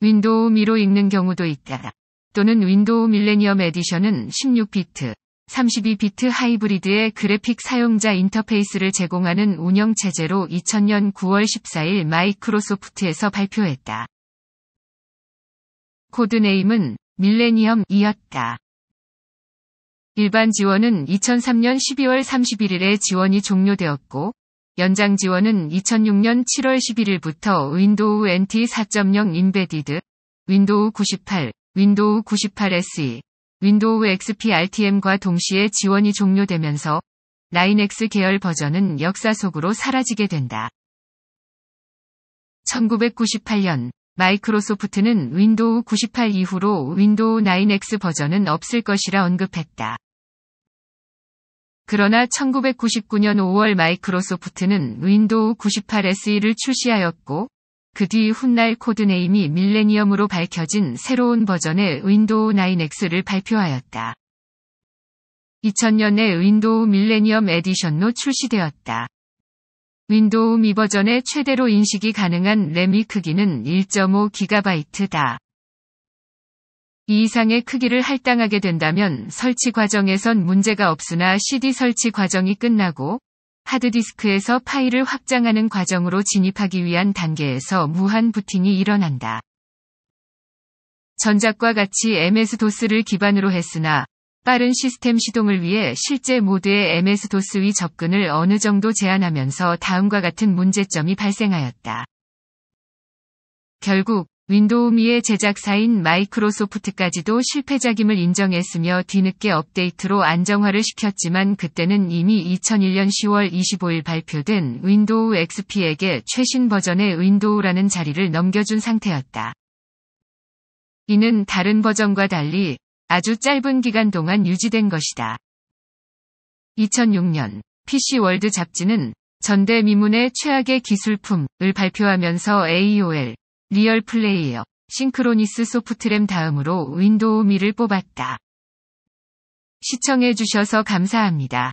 윈도우 미로 읽는 경우도 있다. 또는 윈도우 밀레니엄 에디션은 16비트, 32비트 하이브리드의 그래픽 사용자 인터페이스를 제공하는 운영체제로 2000년 9월 14일 마이크로소프트에서 발표했다. 코드네임은 밀레니엄이었다. 일반 지원은 2003년 12월 31일에 지원이 종료되었고, 연장 지원은 2006년 7월 11일부터 윈도우 NT 4.0 인베디드, 윈도우 98, 윈도우 98 SE, 윈도우 XP RTM과 동시에 지원이 종료되면서 라인X 계열 버전은 역사 속으로 사라지게 된다. 1998년 마이크로소프트는 윈도우 98 이후로 윈도우 9X 버전은 없을 것이라 언급했다. 그러나 1999년 5월 마이크로소프트는 윈도우 98 SE를 출시하였고 그 뒤 훗날 코드네임이 밀레니엄으로 밝혀진 새로운 버전의 윈도우 9X를 발표하였다. 2000년에 윈도우 밀레니엄 에디션로 출시되었다. 윈도우 미 버전의 최대로 인식이 가능한 램이 크기는 1.5GB다. 이 이상의 크기를 할당하게 된다면 설치 과정에선 문제가 없으나 CD 설치 과정이 끝나고 하드디스크에서 파일을 확장하는 과정으로 진입하기 위한 단계에서 무한 부팅이 일어난다. 전작과 같이 MS-DOS를 기반으로 했으나 빠른 시스템 시동을 위해 실제 모드의 MS-DOS 위 접근을 어느 정도 제한하면서 다음과 같은 문제점이 발생하였다. 결국 윈도우미의 제작사인 마이크로소프트까지도 실패작임을 인정했으며 뒤늦게 업데이트로 안정화를 시켰지만 그때는 이미 2001년 10월 25일 발표된 윈도우 XP에게 최신 버전의 윈도우라는 자리를 넘겨준 상태였다. 이는 다른 버전과 달리 아주 짧은 기간 동안 유지된 것이다. 2006년 PC월드 잡지는 전대미문의 최악의 기술품을 발표하면서 AOL, 리얼 플레이어, 싱크로니스 소프트램 다음으로 윈도우 미를 뽑았다. 시청해주셔서 감사합니다.